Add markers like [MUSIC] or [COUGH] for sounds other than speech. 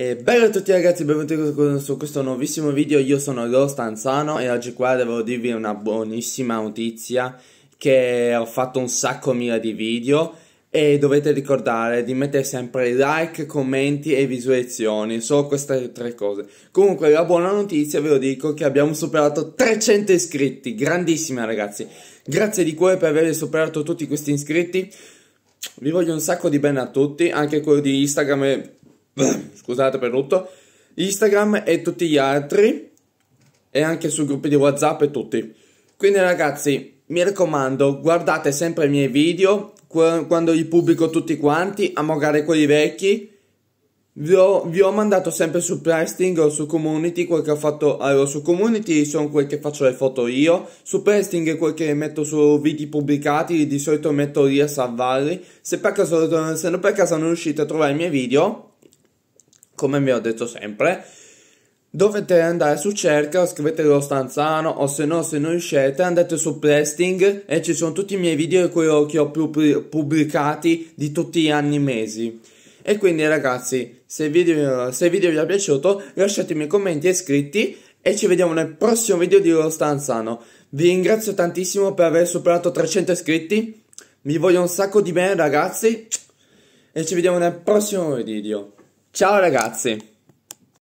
E bello a tutti ragazzi, benvenuti su questo nuovissimo video, io sono Ghost Anzano e oggi qua devo dirvi una buonissima notizia che ho fatto un sacco mila di video e dovete ricordare di mettere sempre like, commenti e visualizzazioni, solo queste tre cose. Comunque la buona notizia ve lo dico che abbiamo superato 300 iscritti, grandissima ragazzi. Grazie di cuore per aver superato tutti questi iscritti. Vi voglio un sacco di bene a tutti, anche quello di Instagram e [CLEARS THROAT] scusate per tutto, Instagram e tutti gli altri e anche sui gruppi di WhatsApp e tutti. Quindi ragazzi, mi raccomando, guardate sempre i miei video quando li pubblico tutti quanti, a magari quelli vecchi. Vi ho, vi ho, mandato sempre su Presting o su Community quel che ho fatto. Allora, su Community sono quel che faccio le foto io. Su Presting è quel che metto su video pubblicati. Di solito metto lì a salvarli. Se per caso, se per caso non riuscite a trovare i miei video, come vi ho detto sempre, dovete andare su cerca, scrivete lo stanzano o se no se non riuscite andate su Presting e ci sono tutti i miei video e che ho più pubblicati di tutti gli anni e mesi. E quindi ragazzi, se il video, se il video vi è piaciuto lasciatemi i commenti e iscritti e ci vediamo nel prossimo video di Lo Stanzano. Vi ringrazio tantissimo per aver superato 300 iscritti, vi voglio un sacco di bene ragazzi e ci vediamo nel prossimo video. Ciao ragazzi!